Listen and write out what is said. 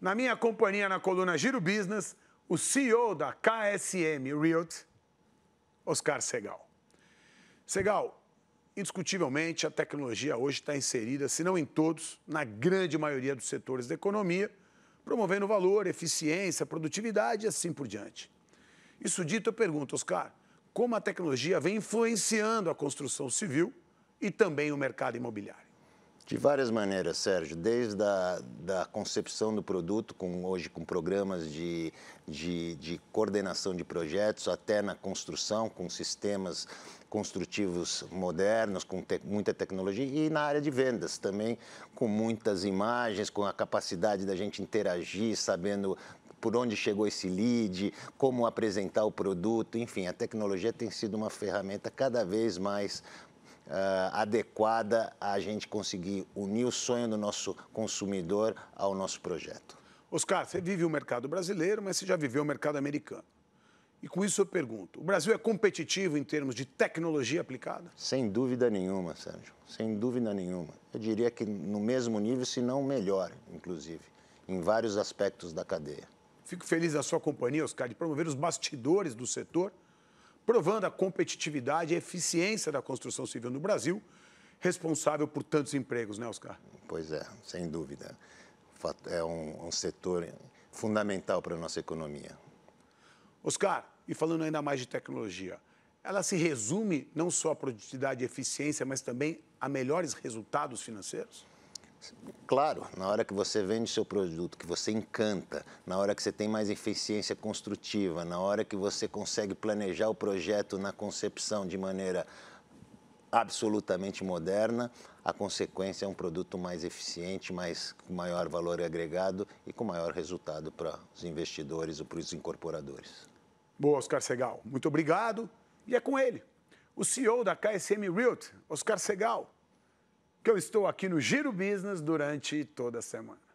Na minha companhia na coluna Giro Business, o CEO da KSM Realt, Oscar Segal. Segal, indiscutivelmente a tecnologia hoje está inserida, se não em todos, na grande maioria dos setores da economia, promovendo valor, eficiência, produtividade e assim por diante. Isso dito, eu pergunto, Oscar, como a tecnologia vem influenciando a construção civil e também o mercado imobiliário? De várias maneiras, Sérgio, desde a da concepção do produto, com, hoje com programas de, de, de coordenação de projetos, até na construção, com sistemas construtivos modernos, com te muita tecnologia, e na área de vendas também, com muitas imagens, com a capacidade da gente interagir, sabendo por onde chegou esse lead, como apresentar o produto, enfim, a tecnologia tem sido uma ferramenta cada vez mais uh, adequada a gente conseguir unir o sonho do nosso consumidor ao nosso projeto. Oscar, você vive o mercado brasileiro, mas você já viveu o mercado americano. E com isso eu pergunto: o Brasil é competitivo em termos de tecnologia aplicada? Sem dúvida nenhuma, Sérgio. Sem dúvida nenhuma. Eu diria que no mesmo nível, se não melhor, inclusive, em vários aspectos da cadeia. Fico feliz da sua companhia, Oscar, de promover os bastidores do setor provando a competitividade e eficiência da construção civil no Brasil, responsável por tantos empregos, né, Oscar? Pois é, sem dúvida. É um, um setor fundamental para a nossa economia. Oscar, e falando ainda mais de tecnologia, ela se resume não só à produtividade e eficiência, mas também a melhores resultados financeiros? claro, na hora que você vende seu produto, que você encanta, na hora que você tem mais eficiência construtiva, na hora que você consegue planejar o projeto na concepção de maneira absolutamente moderna, a consequência é um produto mais eficiente, mais, com maior valor agregado e com maior resultado para os investidores ou para os incorporadores. Boa, Oscar Segal. Muito obrigado. E é com ele, o CEO da KSM Realty, Oscar Segal que eu estou aqui no Giro Business durante toda a semana.